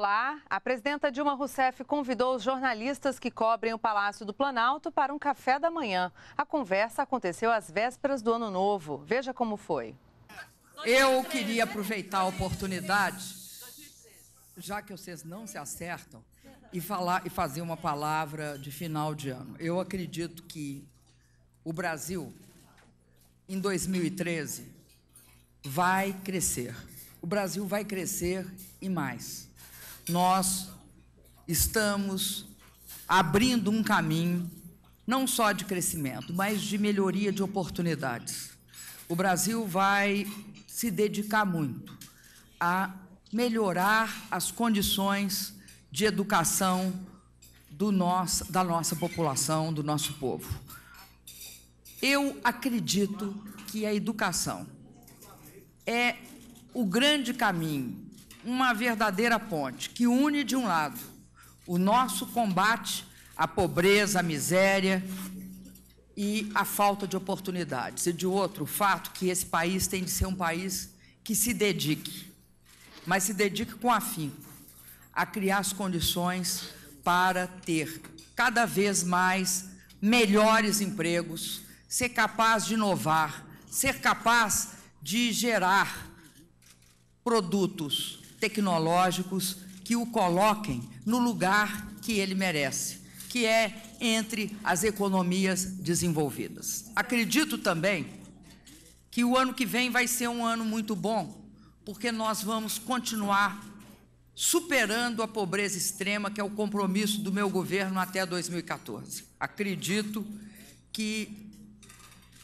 Olá, a presidenta Dilma Rousseff convidou os jornalistas que cobrem o Palácio do Planalto para um café da manhã. A conversa aconteceu às vésperas do Ano Novo. Veja como foi. Eu queria aproveitar a oportunidade, já que vocês não se acertam, e, falar, e fazer uma palavra de final de ano. Eu acredito que o Brasil, em 2013, vai crescer. O Brasil vai crescer e mais nós estamos abrindo um caminho, não só de crescimento, mas de melhoria de oportunidades. O Brasil vai se dedicar muito a melhorar as condições de educação do nosso, da nossa população, do nosso povo. Eu acredito que a educação é o grande caminho uma verdadeira ponte que une, de um lado, o nosso combate à pobreza, à miséria e à falta de oportunidades, e de outro, o fato que esse país tem de ser um país que se dedique, mas se dedique com afinco a criar as condições para ter cada vez mais melhores empregos, ser capaz de inovar, ser capaz de gerar produtos tecnológicos que o coloquem no lugar que ele merece, que é entre as economias desenvolvidas. Acredito também que o ano que vem vai ser um ano muito bom, porque nós vamos continuar superando a pobreza extrema, que é o compromisso do meu governo até 2014. Acredito que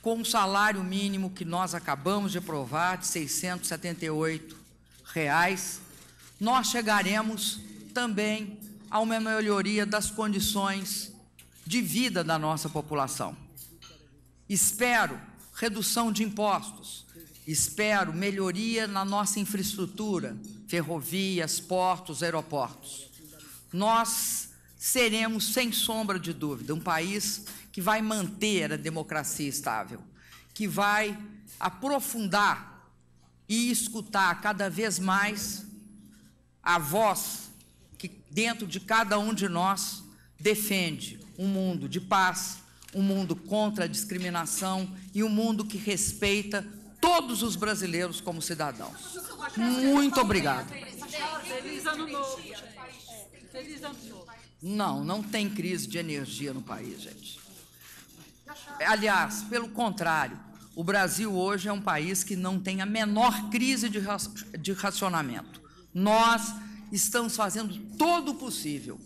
com o salário mínimo que nós acabamos de aprovar de 678 reais, nós chegaremos também a uma melhoria das condições de vida da nossa população. Espero redução de impostos, espero melhoria na nossa infraestrutura, ferrovias, portos, aeroportos. Nós seremos, sem sombra de dúvida, um país que vai manter a democracia estável, que vai aprofundar e escutar cada vez mais a voz que dentro de cada um de nós defende um mundo de paz, um mundo contra a discriminação e um mundo que respeita todos os brasileiros como cidadãos. Muito obrigado. Feliz ano novo. Feliz ano novo. Não, não tem crise de energia no país, gente. Aliás, pelo contrário, o Brasil hoje é um país que não tem a menor crise de racionamento. Nós estamos fazendo todo o possível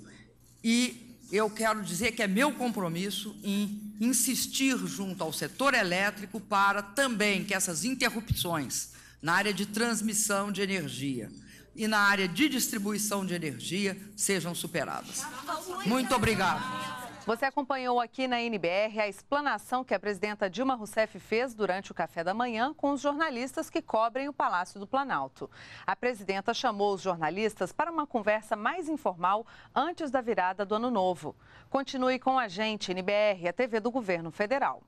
e eu quero dizer que é meu compromisso em insistir junto ao setor elétrico para também que essas interrupções na área de transmissão de energia e na área de distribuição de energia sejam superadas. Muito obrigado. Você acompanhou aqui na NBR a explanação que a presidenta Dilma Rousseff fez durante o café da manhã com os jornalistas que cobrem o Palácio do Planalto. A presidenta chamou os jornalistas para uma conversa mais informal antes da virada do ano novo. Continue com a gente, NBR, a TV do Governo Federal.